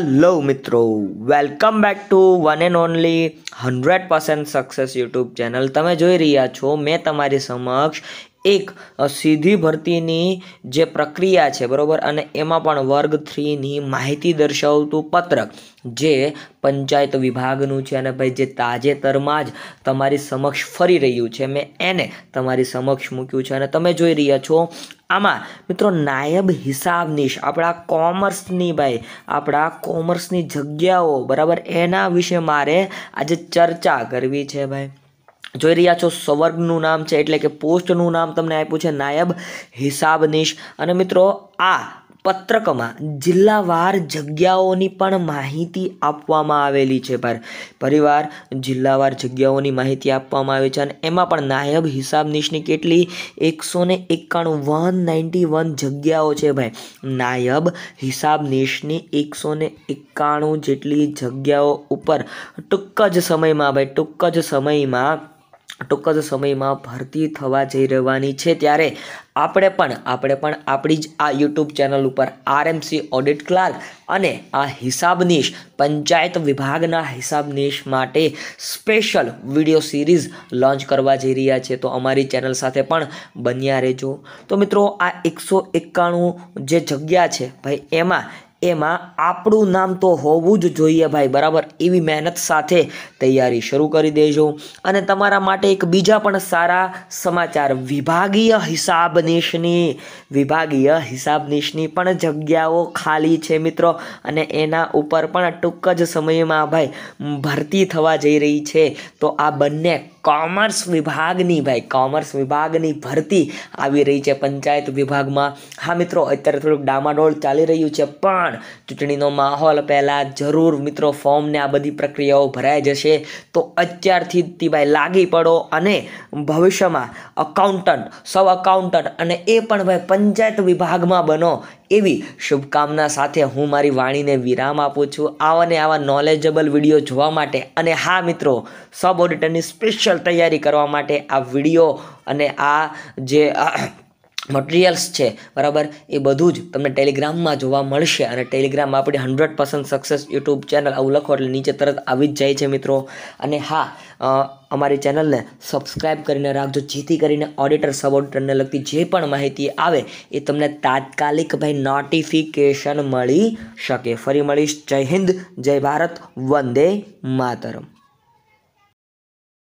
hello મિત્રો welcome back to one and only hundred percent success YouTube channel તમે જોઈ રહ્યા છો મેં તમારી સમક્ષ એક સીધી ભરતીની જે પ્રક્રિયા છે બરાબર અને એમાં પણ વર્ગ થ્રીની માહિતી દર્શાવતું પત્રક જે પંચાયત વિભાગનું છે અને ભાઈ જે તાજેતરમાં જ તમારી સમક્ષ ફરી રહ્યું છે મેં એને તમારી સમક્ષ મૂક્યું છે અને તમે જોઈ રહ્યા છો આમાં મિત્રો નાયબ હિસાબનીશ આપણા કોમર્સની ભાઈ આપણા કોમર્સની જગ્યાઓ બરાબર એના વિશે મારે આજે ચર્ચા કરવી છે ભાઈ જોઈ રહ્યા છો સવર્ગનું નામ છે એટલે કે પોસ્ટનું નામ તમને આપ્યું છે નાયબ હિસાબનીશ અને મિત્રો આ પત્રકમાં જિલ્લાવાર જગ્યાઓની પણ માહિતી આપવામાં આવેલી છે પર પરિવાર જિલ્લાવાર જગ્યાઓની માહિતી આપવામાં આવી છે અને એમાં પણ નાયબ હિસાબનીશની કેટલી એકસો ને એકાણું વન નાઇન્ટી વન જગ્યાઓ છે ભાઈ નાયબ હિસાબનીશની એકસો ને એકાણું જેટલી જગ્યાઓ ઉપર ટૂંક જ સમયમાં ભાઈ ટૂંક જ સમયમાં ટૂંક જ સમયમાં ભરતી થવા જઈ રહેવાની છે ત્યારે આપણે પણ આપણે પણ આપણી જ આ યુટ્યુબ ચેનલ ઉપર આરએમસી ઓડિટ ક્લાર્ક અને આ હિસાબનીશ પંચાયત વિભાગના હિસાબનીશ માટે સ્પેશિયલ વિડીયો સિરીઝ લોન્ચ કરવા જઈ રહ્યા છે તો અમારી ચેનલ સાથે પણ બન્યા રહેજો તો મિત્રો આ એકસો એકાણું જે જગ્યા છે ભાઈ એમાં એમાં આપણું નામ તો હોવું જ જોઈએ ભાઈ બરાબર એવી મહેનત સાથે તૈયારી શરૂ કરી દેજો અને તમારા માટે એક બીજા પણ સારા સમાચાર વિભાગીય હિસાબનીશની વિભાગીય હિસાબનીશની પણ જગ્યાઓ ખાલી છે મિત્રો અને એના ઉપર પણ ટૂંક જ સમયમાં ભાઈ ભરતી થવા જઈ રહી છે તો આ બંને કોમર્સ વિભાગની ભાઈ કોમર્સ વિભાગની ભરતી આવી રહી છે પંચાયત વિભાગમાં હા મિત્રો અત્યારે થોડુંક ડામાડોળ ચાલી રહ્યું છે પણ ચૂંટણીનો માહોલ પહેલાં જરૂર મિત્રો ફોર્મને આ બધી પ્રક્રિયાઓ ભરાઈ જશે તો અત્યારથી જ ભાઈ લાગી પડો અને ભવિષ્યમાં અકાઉન્ટન્ટ સૌ અકાઉન્ટન્ટ અને એ પણ ભાઈ પંચાયત વિભાગમાં બનો એવી શુભકામના સાથે હું મારી વાણીને વિરામ આપું છું આવાને આવા નોલેજેબલ વિડીયો જોવા માટે અને હા મિત્રો સબ ઓડિટરની સ્પેશિયલ તૈયારી કરવા માટે આ વિડીયો અને આ જે મટીરિયલ્સ છે બરાબર એ બધું જ તમને ટેલિગ્રામમાં જોવા મળશે અને ટેલિગ્રામ આપણી hundred percent success YouTube channel આવું લખો એટલે નીચે તરત આવી જ જાય છે મિત્રો અને હા અમારી ચેનલને સબસ્ક્રાઈબ કરીને રાખજો જેથી કરીને ઓડિટર સબ ઓડિટરને લગતી જે પણ માહિતી આવે એ તમને તાત્કાલિક ભાઈ નોટિફિકેશન મળી શકે ફરી મળીશ જય હિન્દ જય ભારત વંદે માતરમ